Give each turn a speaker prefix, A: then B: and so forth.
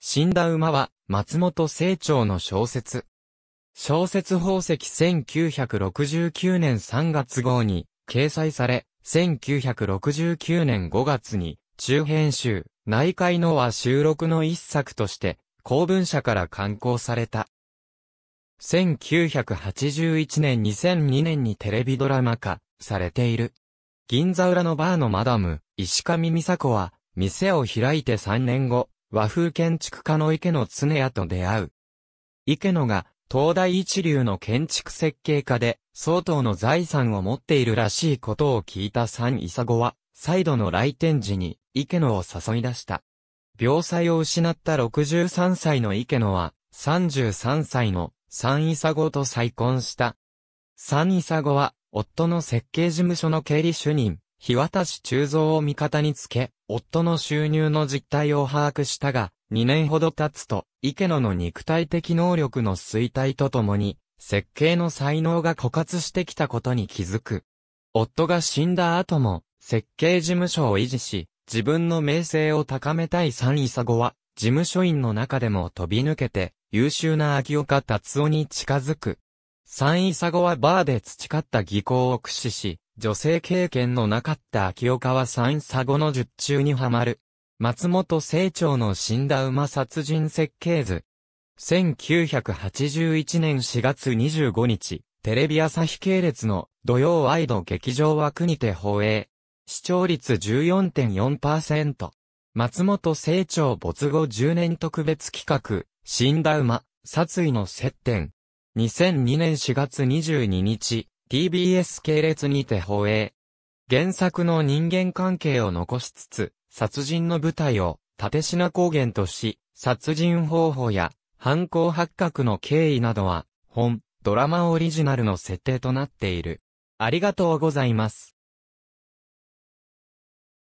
A: 死んだ馬は、松本清張の小説。小説宝石1969年3月号に掲載され、1969年5月に中編集、内海のは収録の一作として、公文社から刊行された。1981年2002年にテレビドラマ化されている。銀座裏のバーのマダム、石上美佐子は、店を開いて3年後、和風建築家の池野常也と出会う。池野が東大一流の建築設計家で、相当の財産を持っているらしいことを聞いた三イサゴは、再度の来店時に池野を誘い出した。病災を失った63歳の池野は、33歳の三イサゴと再婚した。三イサゴは、夫の設計事務所の経理主任、日渡し鋳造を味方につけ、夫の収入の実態を把握したが、2年ほど経つと、池野の肉体的能力の衰退とともに、設計の才能が枯渇してきたことに気づく。夫が死んだ後も、設計事務所を維持し、自分の名声を高めたい三位佐ゴは、事務所員の中でも飛び抜けて、優秀な秋岡達夫に近づく。三位佐ゴはバーで培った技巧を駆使し、女性経験のなかった秋岡は三佐後の術中にはまる。松本清張の死んだ馬殺人設計図。1981年4月25日、テレビ朝日系列の土曜ワイド劇場枠にて放映。視聴率14.4%。松本清張没後10年特別企画、死んだ馬、殺意の接点。2002年4月22日、TBS 系列にて放映。原作の人間関係を残しつつ、殺人の舞台を、立品高原とし、殺人方法や、犯行発覚の経緯などは、本、ドラマオリジナルの設定となっている。ありがとうございます。